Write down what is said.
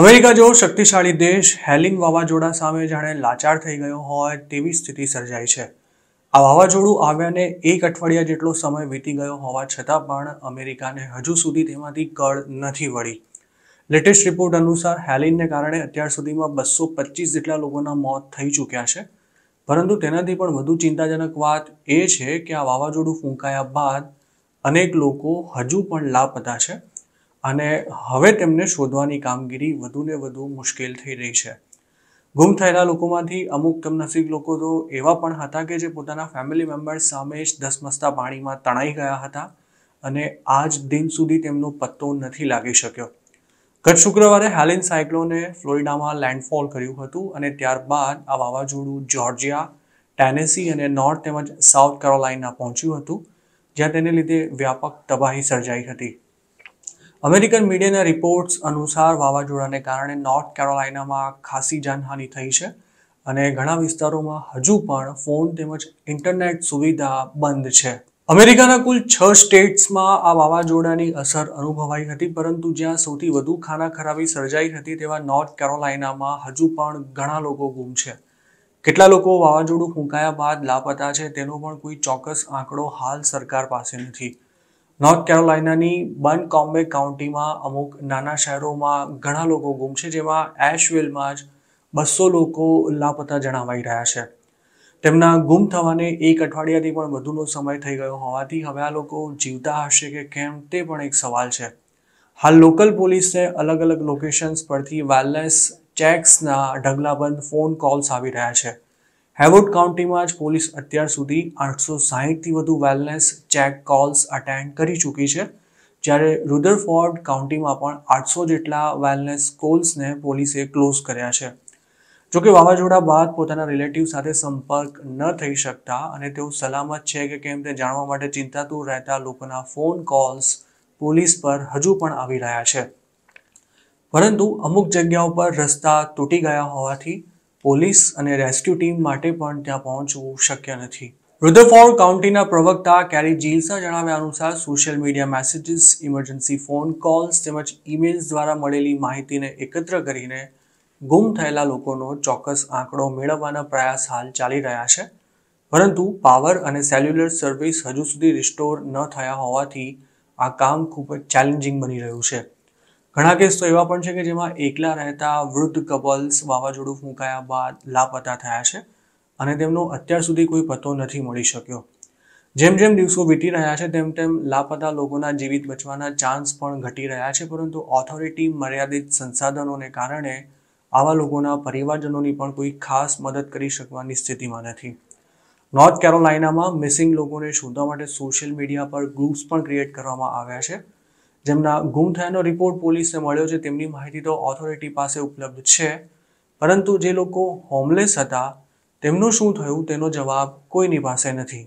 America જેવો શક્તિશાળી દેશ હેલિંગ વાવાઝોડા સામે જાણે લાચાર થઈ ગયો હોય તેવી સ્થિતિ સર્જાઈ છે આ વાવાઝોડું આવ્યાને એક અઠવાડિયા જેટલો સમય વીતી ગયો હોવા છતાં પણ અમેરિકાને હજુ સુધી તેમાંથી કળ નથી વળી લેટેસ્ટ રિપોર્ટ અનુસાર હેલિનને કારણે અત્યાર સુધીમાં બસો પચીસ જેટલા લોકોના મોત થઈ ચૂક્યા છે પરંતુ તેનાથી પણ વધુ ચિંતાજનક વાત એ છે કે આ વાવાઝોડું ફૂંકાયા બાદ અનેક લોકો હજુ પણ લાપતા છે અને હવે તેમને શોધવાની કામગીરી વધુને વધુ મુશ્કેલ થઈ રહી છે ગુમ થયેલા લોકોમાંથી અમુક કમનસીબ લોકો તો એવા પણ હતા કે જે પોતાના ફેમિલી મેમ્બર્સ સામે જ ધસમસતા પાણીમાં તણાઈ ગયા હતા અને આજ દિન સુધી તેમનો પત્તો નથી લાગી શક્યો ગત શુક્રવારે હેલિન સાયક્લોને ફ્લોરિડામાં લેન્ડફોલ કર્યું હતું અને ત્યારબાદ આ વાવાઝોડું જોર્જિયા ટેનેસી અને નોર્થ તેમજ સાઉથ કેરોલાઇના પહોંચ્યું હતું જ્યાં તેને લીધે વ્યાપક તબાહી સર્જાઈ હતી અમેરિકન મીડિયાના રિપોર્ટ્સ અનુસાર વાવાઝોડાને કારણે નોર્થ કેરોલાઇનામાં ખાસી જાનહાનિ થઈ છે અને ઘણા વિસ્તારોમાં હજુ પણ ફોન તેમજ ઇન્ટરનેટ સુવિધા બંધ છે અમેરિકાના કુલ છ સ્ટેટ્સમાં આ વાવાઝોડાની અસર અનુભવાઈ હતી પરંતુ જ્યાં સૌથી વધુ ખાના ખરાબી સર્જાઈ હતી તેવા નોર્થ કેરોલાઇનામાં હજુ પણ ઘણા લોકો ગુમ છે કેટલા લોકો વાવાઝોડું ફૂંકાયા બાદ લાપતા છે તેનો પણ કોઈ ચોક્કસ આંકડો હાલ સરકાર પાસે નથી નોર્થ કેરોલાઇનાની બન કોમ્બે કાઉન્ટીમાં અમુક નાના શહેરોમાં ઘણા લોકો ગુમ છે જેમાં એશવિલમાં જ બસો લોકો લાપતા જણાવાઈ રહ્યા છે તેમના ગુમ થવાને એક અઠવાડિયાથી પણ વધુનો સમય થઈ ગયો હોવાથી હવે આ લોકો જીવતા હશે કે કેમ તે પણ એક સવાલ છે હાલ લોકલ પોલીસને અલગ અલગ લોકેશન્સ પરથી વેલનેસ ચેક્સના ઢગલાબંધ ફોન કોલ્સ આવી રહ્યા છે હેવોડ કાઉન્ટીમાં જ પોલીસ અત્યાર સુધી આઠસો સાહીઠથી વધુ વેલનેસ ચેક કોલ્સ અટેન્ડ કરી ચૂકી છે જ્યારે રુદરફોર્ડ કાઉન્ટીમાં પણ આઠસો જેટલા વેલનેસ કોલ્સને પોલીસે ક્લોઝ કર્યા છે જોકે વાવાઝોડા બાદ પોતાના રિલેટિવ સાથે સંપર્ક ન થઈ શકતા અને તેઓ સલામત છે કે કેમ તે જાણવા માટે ચિંતાતુર રહેતા લોકોના ફોન કોલ્સ પોલીસ પર હજુ પણ આવી રહ્યા છે પરંતુ અમુક જગ્યાઓ પર રસ્તા તૂટી ગયા હોવાથી પોલીસ અને રેસ્ક્યુ ટીમ માટે પણ ત્યાં પહોંચવું શક્ય નથી રુદરફોર્ડ કાઉન્ટીના પ્રવક્તા કેરી જીલ્સા જણાવ્યા અનુસાર social media messages emergency phone calls તેમજ ઇમેલ્સ દ્વારા મળેલી માહિતીને એકત્ર કરીને ગુમ થયેલા લોકોનો ચોક્કસ આંકડો મેળવવાના પ્રયાસ હાલ ચાલી રહ્યા છે પરંતુ પાવર અને સેલ્યુલર સર્વિસ હજુ સુધી રિસ્ટોર ન થયા હોવાથી આ કામ ખૂબ જ ચેલેન્જિંગ બની રહ્યું છે ઘણા કેસ તો એવા પણ છે કે જેમાં એકલા રહેતા વૃદ્ધ કપલ્સ વાવાઝોડું ફૂંકાયા બાદ લાપતા થયા છે અને તેમનો અત્યાર સુધી કોઈ પતો નથી મળી શક્યો જેમ જેમ દિવસો વીતી રહ્યા છે તેમ તેમ લાપતા લોકોના જીવિત બચવાના ચાન્સ પણ ઘટી રહ્યા છે પરંતુ ઓથોરિટી મર્યાદિત સંસાધનોને કારણે આવા લોકોના પરિવારજનોની પણ કોઈ ખાસ મદદ કરી શકવાની સ્થિતિમાં નથી નોર્થ કેરોલાઇનામાં મિસિંગ લોકોને શોધવા માટે સોશિયલ મીડિયા પર ગ્રુપ્સ પણ ક્રિએટ કરવામાં આવ્યા છે જેમના ગુમ થયાનો રિપોર્ટ પોલીસને મળ્યો છે તેમની માહિતી તો ઓથોરિટી પાસે ઉપલબ્ધ છે પરંતુ જે લોકો હોમલેસ હતા તેમનું શું થયું તેનો જવાબ કોઈની પાસે નથી